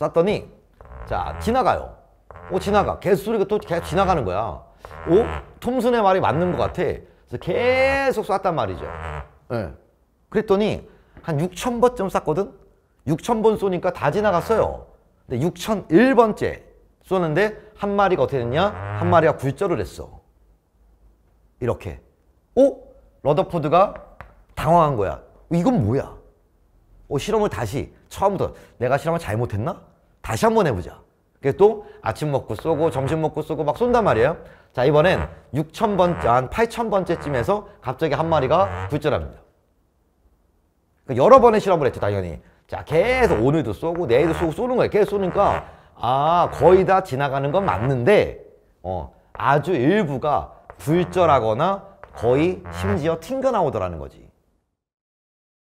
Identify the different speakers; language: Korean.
Speaker 1: 쐈더니 자 지나가요 오 지나가 개소리가 또 계속 지나가는 거야 오 톰슨의 말이 맞는 것 같아 그래서 계속 쐈단 말이죠 예. 네. 그랬더니 한 6천 번쯤 쐈거든 6천 번 쏘니까 다 지나갔어요 근데 6,001번째 쏘는데 한 마리가 어떻게 됐냐 한 마리가 굴절을 했어 이렇게 오 러더포드가 당황한 거야 이건 뭐야 어, 실험을 다시 처음부터 내가 실험을 잘못했나? 다시 한번 해보자. 그게 또 아침 먹고 쏘고 점심 먹고 쏘고 막 쏜단 말이에요. 자 이번엔 6천번한 아, 8천번째쯤에서 갑자기 한 마리가 굴절합니다. 그러니까 여러 번의 실험을 했죠 당연히. 자 계속 오늘도 쏘고 내일도 쏘고 쏘는 거예요. 계속 쏘니까 아 거의 다 지나가는 건 맞는데 어 아주 일부가 굴절하거나 거의 심지어 튕겨 나오더라는 거지.